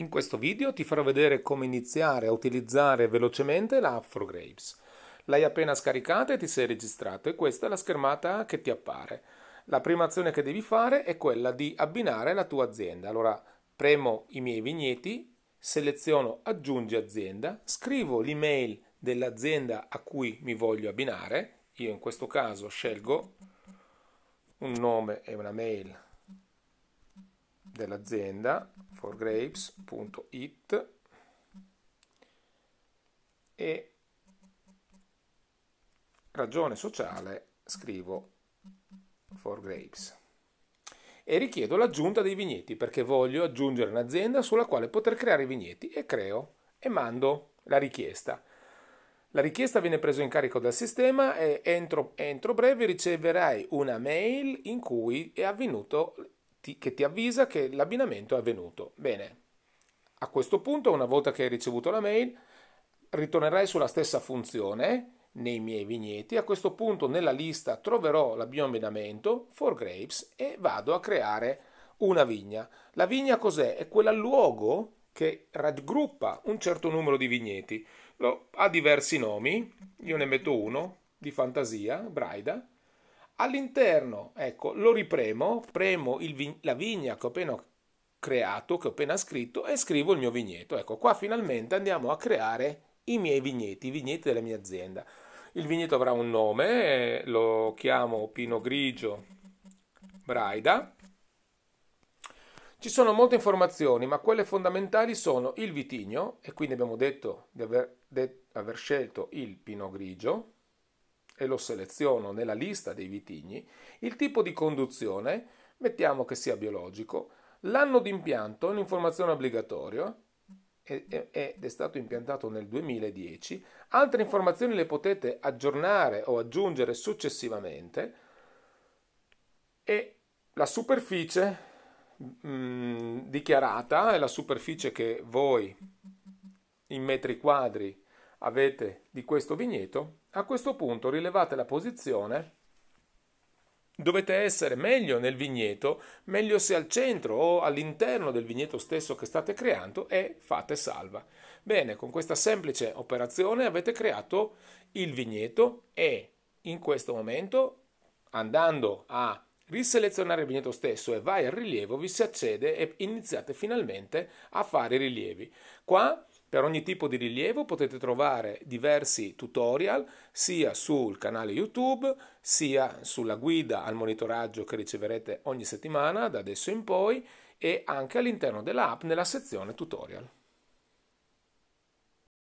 In questo video ti farò vedere come iniziare a utilizzare velocemente la app for Grapes. L'hai appena scaricata e ti sei registrato e questa è la schermata che ti appare. La prima azione che devi fare è quella di abbinare la tua azienda. Allora premo i miei vigneti, seleziono aggiungi azienda, scrivo l'email dell'azienda a cui mi voglio abbinare, io in questo caso scelgo un nome e una mail dell'azienda forgrapes.it e ragione sociale scrivo forgrapes e richiedo l'aggiunta dei vigneti perché voglio aggiungere un'azienda sulla quale poter creare i vigneti e creo e mando la richiesta. La richiesta viene presa in carico dal sistema e entro, entro breve riceverai una mail in cui è avvenuto ti, che ti avvisa che l'abbinamento è avvenuto. Bene, a questo punto, una volta che hai ricevuto la mail, ritornerai sulla stessa funzione nei miei vigneti. A questo punto nella lista troverò l'abbinamento for grapes e vado a creare una vigna. La vigna cos'è? È quel luogo che raggruppa un certo numero di vigneti. ha diversi nomi, io ne metto uno di fantasia, Braida, All'interno, ecco, lo ripremo, premo vi- la vigna che ho appena creato, che ho appena scritto e scrivo il mio vigneto. Ecco, qua finalmente andiamo a creare i miei vigneti, i vigneti della mia azienda. Il vigneto avrà un nome, lo chiamo Pino Grigio Braida. Ci sono molte informazioni, ma quelle fondamentali sono il vitigno, e quindi abbiamo detto di aver, de- aver scelto il Pino Grigio, e lo seleziono nella lista dei vitigni, il tipo di conduzione, mettiamo che sia biologico, l'anno di impianto è un'informazione obbligatoria ed è stato impiantato nel 2010, altre informazioni le potete aggiornare o aggiungere successivamente e la superficie mh, mm, dichiarata è la superficie che voi in metri quadri avete di questo vigneto, a questo punto rilevate la posizione Dovete essere meglio nel vigneto, meglio se al centro o all'interno del vigneto stesso che state creando e fate salva. Bene, con questa semplice operazione avete creato il vigneto e in questo momento andando a riselezionare il vigneto stesso e vai al rilievo vi si accede e iniziate finalmente a fare i rilievi. Qua per ogni tipo di rilievo potete trovare diversi tutorial sia sul canale YouTube sia sulla guida al monitoraggio che riceverete ogni settimana da adesso in poi e anche all'interno dell'app nella sezione tutorial.